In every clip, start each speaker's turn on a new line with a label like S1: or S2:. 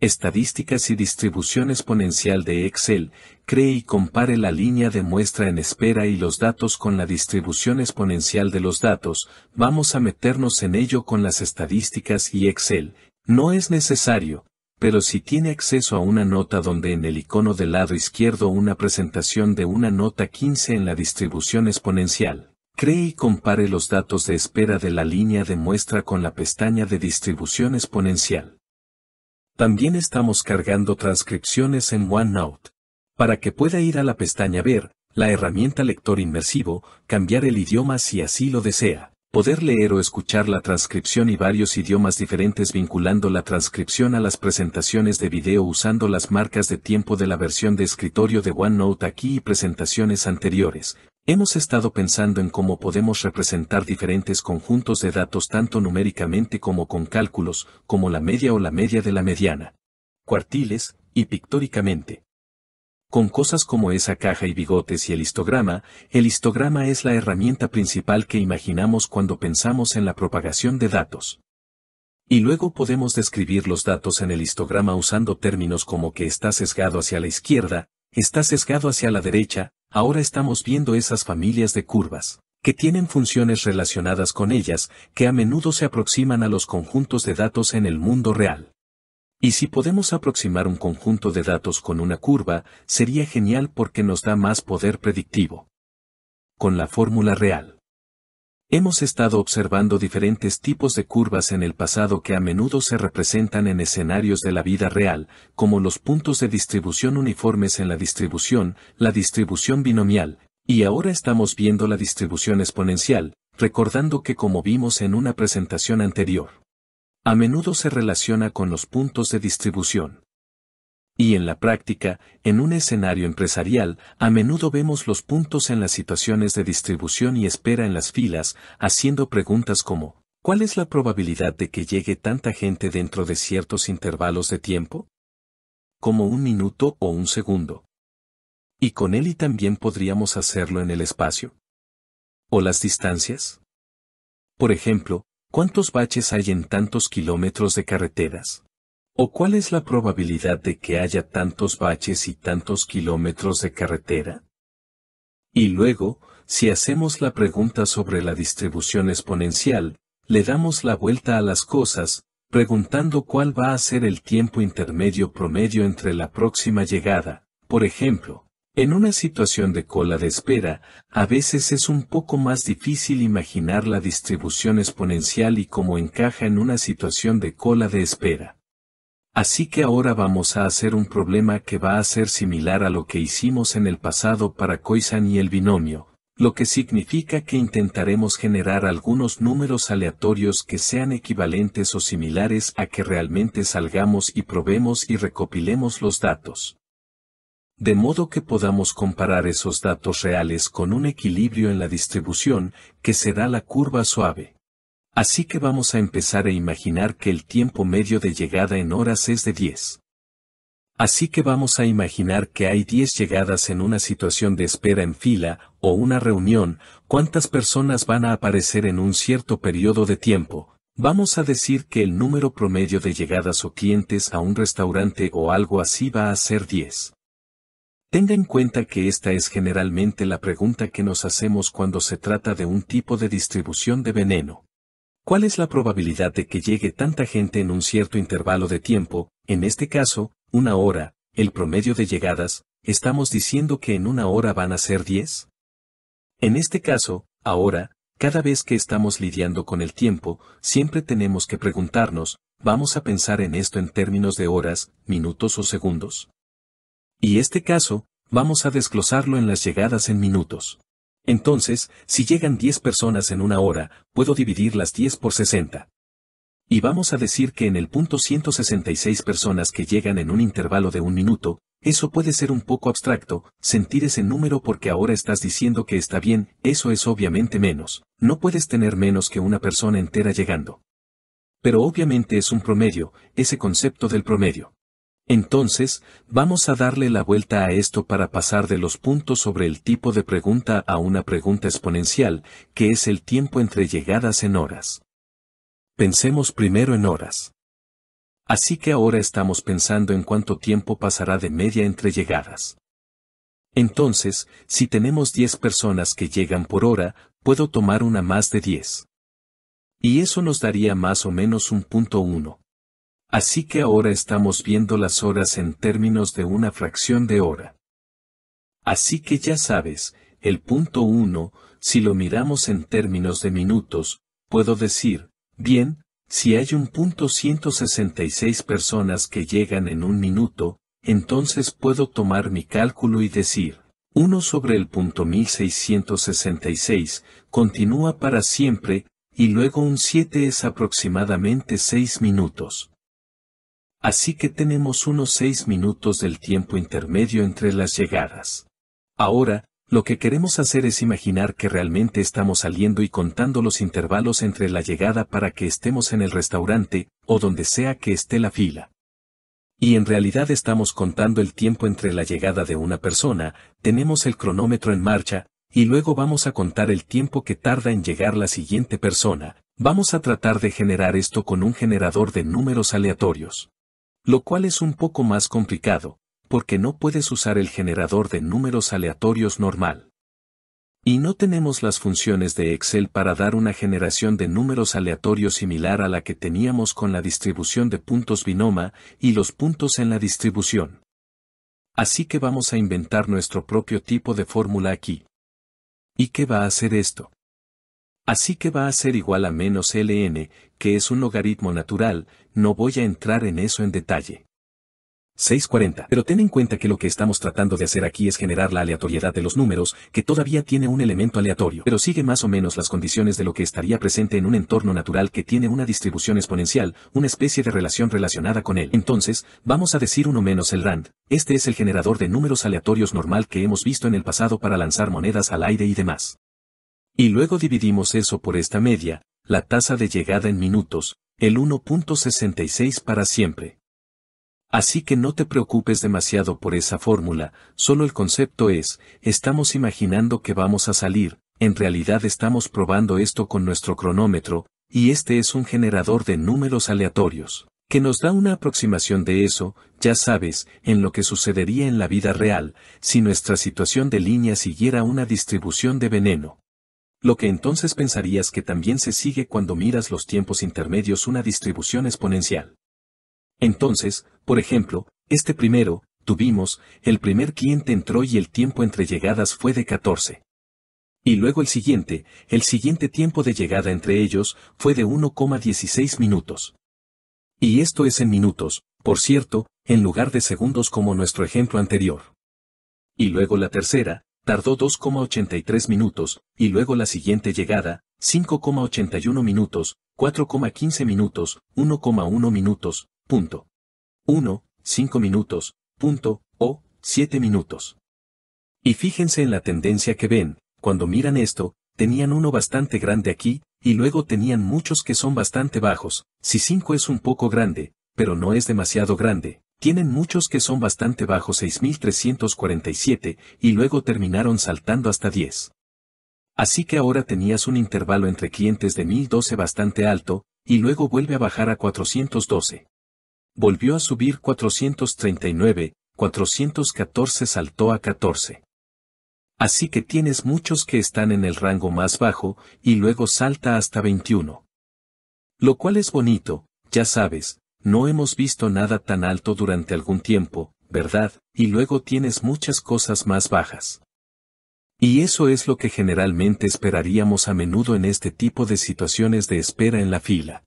S1: Estadísticas y distribución exponencial de Excel, cree y compare la línea de muestra en espera y los datos con la distribución exponencial de los datos, vamos a meternos en ello con las estadísticas y Excel. No es necesario, pero si tiene acceso a una nota donde en el icono del lado izquierdo una presentación de una nota 15 en la distribución exponencial, cree y compare los datos de espera de la línea de muestra con la pestaña de distribución exponencial. También estamos cargando transcripciones en OneNote. Para que pueda ir a la pestaña Ver, la herramienta Lector Inmersivo, cambiar el idioma si así lo desea, poder leer o escuchar la transcripción y varios idiomas diferentes vinculando la transcripción a las presentaciones de video usando las marcas de tiempo de la versión de escritorio de OneNote aquí y presentaciones anteriores, Hemos estado pensando en cómo podemos representar diferentes conjuntos de datos tanto numéricamente como con cálculos, como la media o la media de la mediana, cuartiles, y pictóricamente. Con cosas como esa caja y bigotes y el histograma, el histograma es la herramienta principal que imaginamos cuando pensamos en la propagación de datos. Y luego podemos describir los datos en el histograma usando términos como que está sesgado hacia la izquierda, está sesgado hacia la derecha, Ahora estamos viendo esas familias de curvas, que tienen funciones relacionadas con ellas, que a menudo se aproximan a los conjuntos de datos en el mundo real. Y si podemos aproximar un conjunto de datos con una curva, sería genial porque nos da más poder predictivo. Con la fórmula real. Hemos estado observando diferentes tipos de curvas en el pasado que a menudo se representan en escenarios de la vida real, como los puntos de distribución uniformes en la distribución, la distribución binomial, y ahora estamos viendo la distribución exponencial, recordando que como vimos en una presentación anterior, a menudo se relaciona con los puntos de distribución. Y en la práctica, en un escenario empresarial, a menudo vemos los puntos en las situaciones de distribución y espera en las filas, haciendo preguntas como, ¿cuál es la probabilidad de que llegue tanta gente dentro de ciertos intervalos de tiempo? Como un minuto o un segundo. Y con él y también podríamos hacerlo en el espacio. ¿O las distancias? Por ejemplo, ¿cuántos baches hay en tantos kilómetros de carreteras? ¿O cuál es la probabilidad de que haya tantos baches y tantos kilómetros de carretera? Y luego, si hacemos la pregunta sobre la distribución exponencial, le damos la vuelta a las cosas, preguntando cuál va a ser el tiempo intermedio promedio entre la próxima llegada. Por ejemplo, en una situación de cola de espera, a veces es un poco más difícil imaginar la distribución exponencial y cómo encaja en una situación de cola de espera. Así que ahora vamos a hacer un problema que va a ser similar a lo que hicimos en el pasado para Koizan y el binomio, lo que significa que intentaremos generar algunos números aleatorios que sean equivalentes o similares a que realmente salgamos y probemos y recopilemos los datos. De modo que podamos comparar esos datos reales con un equilibrio en la distribución, que será la curva suave. Así que vamos a empezar a imaginar que el tiempo medio de llegada en horas es de 10. Así que vamos a imaginar que hay 10 llegadas en una situación de espera en fila o una reunión, cuántas personas van a aparecer en un cierto periodo de tiempo. Vamos a decir que el número promedio de llegadas o clientes a un restaurante o algo así va a ser 10. Tenga en cuenta que esta es generalmente la pregunta que nos hacemos cuando se trata de un tipo de distribución de veneno. ¿Cuál es la probabilidad de que llegue tanta gente en un cierto intervalo de tiempo, en este caso, una hora, el promedio de llegadas, estamos diciendo que en una hora van a ser 10? En este caso, ahora, cada vez que estamos lidiando con el tiempo, siempre tenemos que preguntarnos, ¿vamos a pensar en esto en términos de horas, minutos o segundos? Y este caso, vamos a desglosarlo en las llegadas en minutos. Entonces, si llegan 10 personas en una hora, puedo dividir las 10 por 60. Y vamos a decir que en el punto 166 personas que llegan en un intervalo de un minuto, eso puede ser un poco abstracto, sentir ese número porque ahora estás diciendo que está bien, eso es obviamente menos, no puedes tener menos que una persona entera llegando. Pero obviamente es un promedio, ese concepto del promedio. Entonces, vamos a darle la vuelta a esto para pasar de los puntos sobre el tipo de pregunta a una pregunta exponencial, que es el tiempo entre llegadas en horas. Pensemos primero en horas. Así que ahora estamos pensando en cuánto tiempo pasará de media entre llegadas. Entonces, si tenemos 10 personas que llegan por hora, puedo tomar una más de 10. Y eso nos daría más o menos un punto 1. Así que ahora estamos viendo las horas en términos de una fracción de hora. Así que ya sabes, el punto 1, si lo miramos en términos de minutos, puedo decir, bien, si hay un punto 166 personas que llegan en un minuto, entonces puedo tomar mi cálculo y decir, 1 sobre el punto 1666, continúa para siempre, y luego un 7 es aproximadamente 6 minutos. Así que tenemos unos seis minutos del tiempo intermedio entre las llegadas. Ahora, lo que queremos hacer es imaginar que realmente estamos saliendo y contando los intervalos entre la llegada para que estemos en el restaurante, o donde sea que esté la fila. Y en realidad estamos contando el tiempo entre la llegada de una persona, tenemos el cronómetro en marcha, y luego vamos a contar el tiempo que tarda en llegar la siguiente persona. Vamos a tratar de generar esto con un generador de números aleatorios. Lo cual es un poco más complicado, porque no puedes usar el generador de números aleatorios normal. Y no tenemos las funciones de Excel para dar una generación de números aleatorios similar a la que teníamos con la distribución de puntos binoma y los puntos en la distribución. Así que vamos a inventar nuestro propio tipo de fórmula aquí. ¿Y qué va a hacer esto? Así que va a ser igual a menos ln, que es un logaritmo natural, no voy a entrar en eso en detalle. 640. Pero ten en cuenta que lo que estamos tratando de hacer aquí es generar la aleatoriedad de los números, que todavía tiene un elemento aleatorio, pero sigue más o menos las condiciones de lo que estaría presente en un entorno natural que tiene una distribución exponencial, una especie de relación relacionada con él. Entonces, vamos a decir uno menos el rand. Este es el generador de números aleatorios normal que hemos visto en el pasado para lanzar monedas al aire y demás y luego dividimos eso por esta media, la tasa de llegada en minutos, el 1.66 para siempre. Así que no te preocupes demasiado por esa fórmula, solo el concepto es, estamos imaginando que vamos a salir, en realidad estamos probando esto con nuestro cronómetro, y este es un generador de números aleatorios, que nos da una aproximación de eso, ya sabes, en lo que sucedería en la vida real, si nuestra situación de línea siguiera una distribución de veneno. Lo que entonces pensarías que también se sigue cuando miras los tiempos intermedios una distribución exponencial. Entonces, por ejemplo, este primero, tuvimos, el primer cliente entró y el tiempo entre llegadas fue de 14. Y luego el siguiente, el siguiente tiempo de llegada entre ellos fue de 1,16 minutos. Y esto es en minutos, por cierto, en lugar de segundos como nuestro ejemplo anterior. Y luego la tercera, tardó 2,83 minutos, y luego la siguiente llegada, 5,81 minutos, 4,15 minutos, 1,1 minutos, punto. 1, 5 minutos, punto, o, 7 minutos. Y fíjense en la tendencia que ven, cuando miran esto, tenían uno bastante grande aquí, y luego tenían muchos que son bastante bajos, si 5 es un poco grande, pero no es demasiado grande, tienen muchos que son bastante bajo 6347 y luego terminaron saltando hasta 10. Así que ahora tenías un intervalo entre clientes de 1012 bastante alto, y luego vuelve a bajar a 412. Volvió a subir 439, 414 saltó a 14. Así que tienes muchos que están en el rango más bajo, y luego salta hasta 21. Lo cual es bonito, ya sabes, no hemos visto nada tan alto durante algún tiempo, ¿verdad? Y luego tienes muchas cosas más bajas. Y eso es lo que generalmente esperaríamos a menudo en este tipo de situaciones de espera en la fila.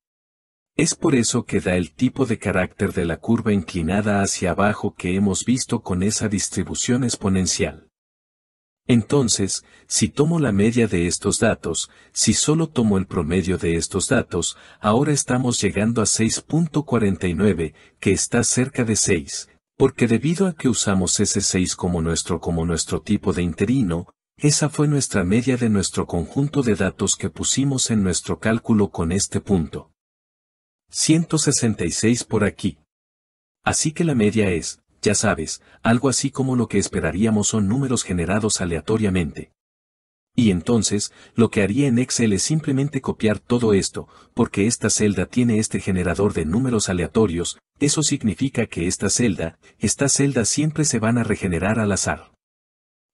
S1: Es por eso que da el tipo de carácter de la curva inclinada hacia abajo que hemos visto con esa distribución exponencial. Entonces, si tomo la media de estos datos, si solo tomo el promedio de estos datos, ahora estamos llegando a 6.49, que está cerca de 6, porque debido a que usamos ese 6 como nuestro como nuestro tipo de interino, esa fue nuestra media de nuestro conjunto de datos que pusimos en nuestro cálculo con este punto. 166 por aquí. Así que la media es ya sabes, algo así como lo que esperaríamos son números generados aleatoriamente. Y entonces, lo que haría en Excel es simplemente copiar todo esto, porque esta celda tiene este generador de números aleatorios, eso significa que esta celda, esta celda siempre se van a regenerar al azar.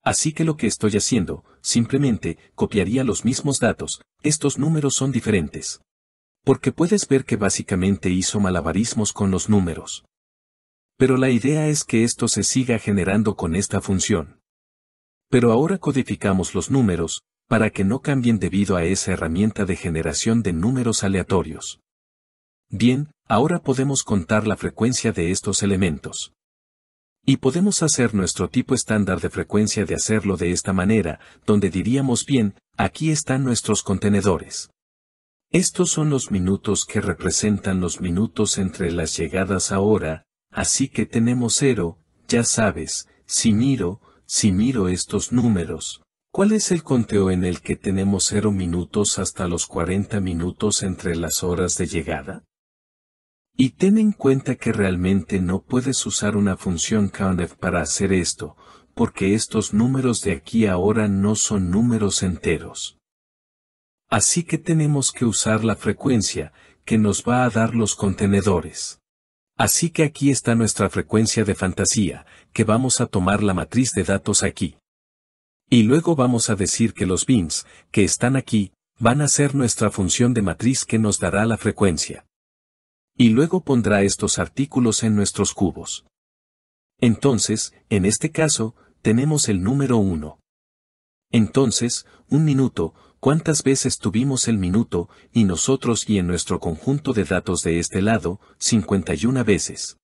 S1: Así que lo que estoy haciendo, simplemente, copiaría los mismos datos, estos números son diferentes. Porque puedes ver que básicamente hizo malabarismos con los números. Pero la idea es que esto se siga generando con esta función. Pero ahora codificamos los números, para que no cambien debido a esa herramienta de generación de números aleatorios. Bien, ahora podemos contar la frecuencia de estos elementos. Y podemos hacer nuestro tipo estándar de frecuencia de hacerlo de esta manera, donde diríamos bien, aquí están nuestros contenedores. Estos son los minutos que representan los minutos entre las llegadas ahora, así que tenemos cero, ya sabes, si miro, si miro estos números. ¿Cuál es el conteo en el que tenemos cero minutos hasta los 40 minutos entre las horas de llegada? Y ten en cuenta que realmente no puedes usar una función COUNTIF para hacer esto, porque estos números de aquí ahora no son números enteros. Así que tenemos que usar la frecuencia, que nos va a dar los contenedores. Así que aquí está nuestra frecuencia de fantasía, que vamos a tomar la matriz de datos aquí. Y luego vamos a decir que los bins, que están aquí, van a ser nuestra función de matriz que nos dará la frecuencia. Y luego pondrá estos artículos en nuestros cubos. Entonces, en este caso, tenemos el número 1. Entonces, un minuto, cuántas veces tuvimos el minuto, y nosotros y en nuestro conjunto de datos de este lado, 51 veces.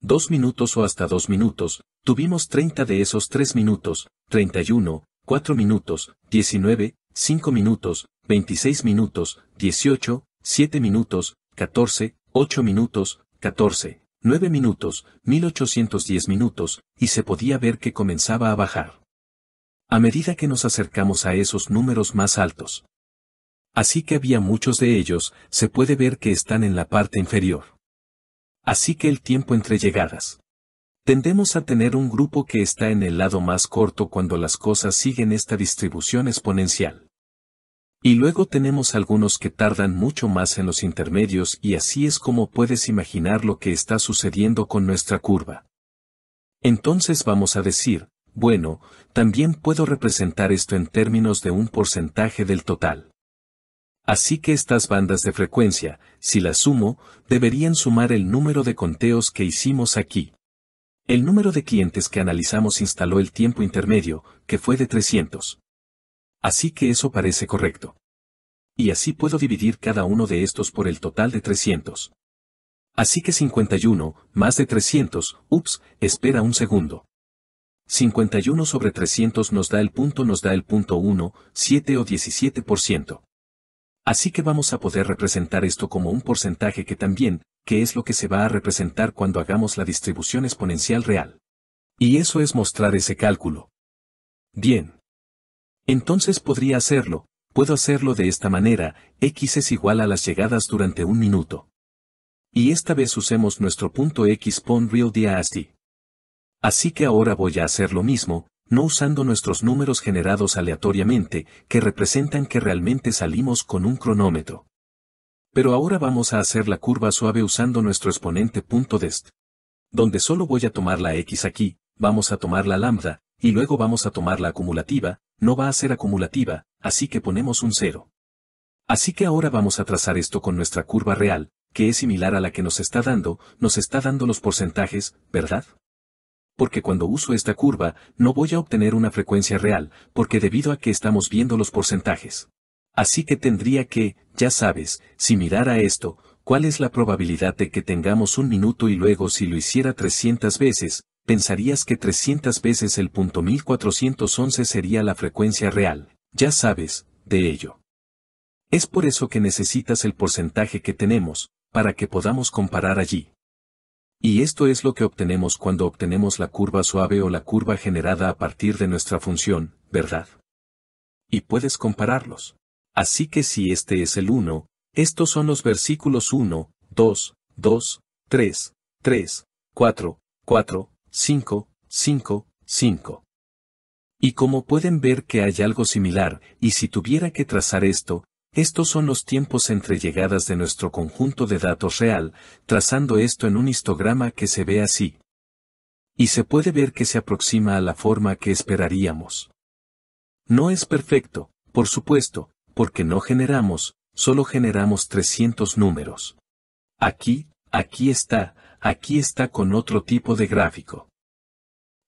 S1: Dos minutos o hasta dos minutos, tuvimos 30 de esos tres minutos, 31, 4 minutos, 19, 5 minutos, 26 minutos, 18, 7 minutos, 14, 8 minutos, 14, 9 minutos, 1810 minutos, y se podía ver que comenzaba a bajar a medida que nos acercamos a esos números más altos. Así que había muchos de ellos, se puede ver que están en la parte inferior. Así que el tiempo entre llegadas. Tendemos a tener un grupo que está en el lado más corto cuando las cosas siguen esta distribución exponencial. Y luego tenemos algunos que tardan mucho más en los intermedios y así es como puedes imaginar lo que está sucediendo con nuestra curva. Entonces vamos a decir, bueno, también puedo representar esto en términos de un porcentaje del total. Así que estas bandas de frecuencia, si las sumo, deberían sumar el número de conteos que hicimos aquí. El número de clientes que analizamos instaló el tiempo intermedio, que fue de 300. Así que eso parece correcto. Y así puedo dividir cada uno de estos por el total de 300. Así que 51, más de 300, ups, espera un segundo. 51 sobre 300 nos da el punto nos da el punto 1, 7 o 17%. Así que vamos a poder representar esto como un porcentaje que también, que es lo que se va a representar cuando hagamos la distribución exponencial real. Y eso es mostrar ese cálculo. Bien. Entonces podría hacerlo, puedo hacerlo de esta manera, x es igual a las llegadas durante un minuto. Y esta vez usemos nuestro punto x pon real Así que ahora voy a hacer lo mismo, no usando nuestros números generados aleatoriamente, que representan que realmente salimos con un cronómetro. Pero ahora vamos a hacer la curva suave usando nuestro exponente punto dest. Donde solo voy a tomar la x aquí, vamos a tomar la lambda, y luego vamos a tomar la acumulativa, no va a ser acumulativa, así que ponemos un cero. Así que ahora vamos a trazar esto con nuestra curva real, que es similar a la que nos está dando, nos está dando los porcentajes, ¿verdad? porque cuando uso esta curva, no voy a obtener una frecuencia real, porque debido a que estamos viendo los porcentajes. Así que tendría que, ya sabes, si mirara esto, cuál es la probabilidad de que tengamos un minuto y luego si lo hiciera 300 veces, pensarías que 300 veces el punto 1411 sería la frecuencia real. Ya sabes, de ello. Es por eso que necesitas el porcentaje que tenemos, para que podamos comparar allí. Y esto es lo que obtenemos cuando obtenemos la curva suave o la curva generada a partir de nuestra función, ¿verdad? Y puedes compararlos. Así que si este es el 1, estos son los versículos 1, 2, 2, 3, 3, 4, 4, 5, 5, 5. Y como pueden ver que hay algo similar, y si tuviera que trazar esto, estos son los tiempos entre llegadas de nuestro conjunto de datos real, trazando esto en un histograma que se ve así. Y se puede ver que se aproxima a la forma que esperaríamos. No es perfecto, por supuesto, porque no generamos, solo generamos 300 números. Aquí, aquí está, aquí está con otro tipo de gráfico.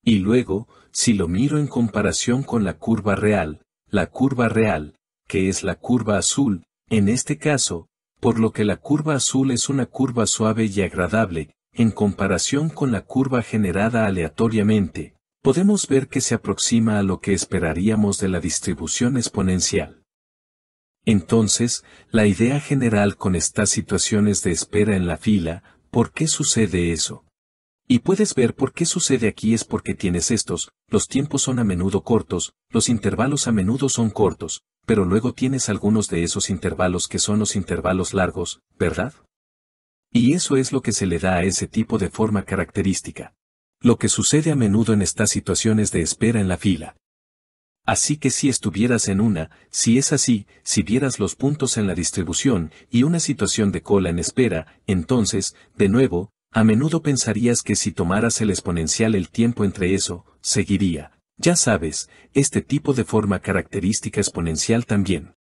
S1: Y luego, si lo miro en comparación con la curva real, la curva real, que es la curva azul, en este caso, por lo que la curva azul es una curva suave y agradable, en comparación con la curva generada aleatoriamente, podemos ver que se aproxima a lo que esperaríamos de la distribución exponencial. Entonces, la idea general con estas situaciones de espera en la fila, ¿por qué sucede eso? Y puedes ver por qué sucede aquí es porque tienes estos, los tiempos son a menudo cortos, los intervalos a menudo son cortos, pero luego tienes algunos de esos intervalos que son los intervalos largos, ¿verdad? Y eso es lo que se le da a ese tipo de forma característica. Lo que sucede a menudo en estas situaciones de espera en la fila. Así que si estuvieras en una, si es así, si vieras los puntos en la distribución y una situación de cola en espera, entonces, de nuevo, a menudo pensarías que si tomaras el exponencial el tiempo entre eso, seguiría, ya sabes, este tipo de forma característica exponencial también.